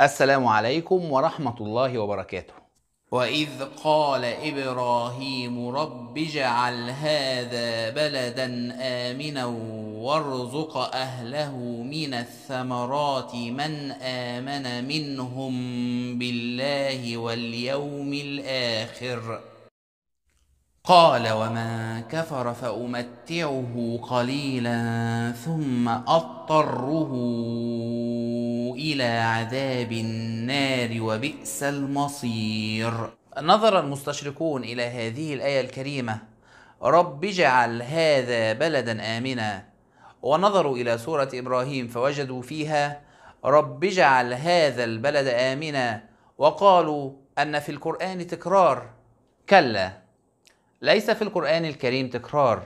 السلام عليكم ورحمة الله وبركاته وإذ قال إبراهيم رب اجعل هذا بلدا آمنا وارزق أهله من الثمرات من آمن منهم بالله واليوم الآخر قال ومن كفر فأمتعه قليلا ثم أضطره إلى عذاب النار وبئس المصير نظر المستشرقون إلى هذه الآية الكريمة رب اجعل هذا بلدا آمنا ونظروا إلى سورة إبراهيم فوجدوا فيها رب اجعل هذا البلد آمنا وقالوا أن في القرآن تكرار كلا ليس في القرآن الكريم تكرار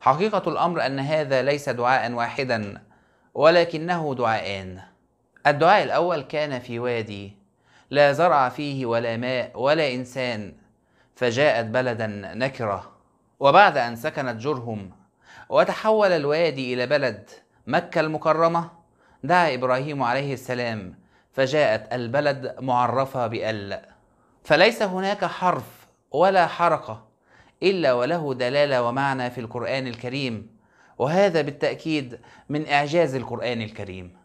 حقيقة الأمر أن هذا ليس دعاء واحدا ولكنه دعاءان الدعاء الأول كان في وادي لا زرع فيه ولا ماء ولا إنسان فجاءت بلدا نكرة وبعد أن سكنت جرهم وتحول الوادي إلى بلد مكة المكرمة دعا إبراهيم عليه السلام فجاءت البلد معرفة بأل فليس هناك حرف ولا حركة إلا وله دلالة ومعنى في القرآن الكريم وهذا بالتأكيد من إعجاز القرآن الكريم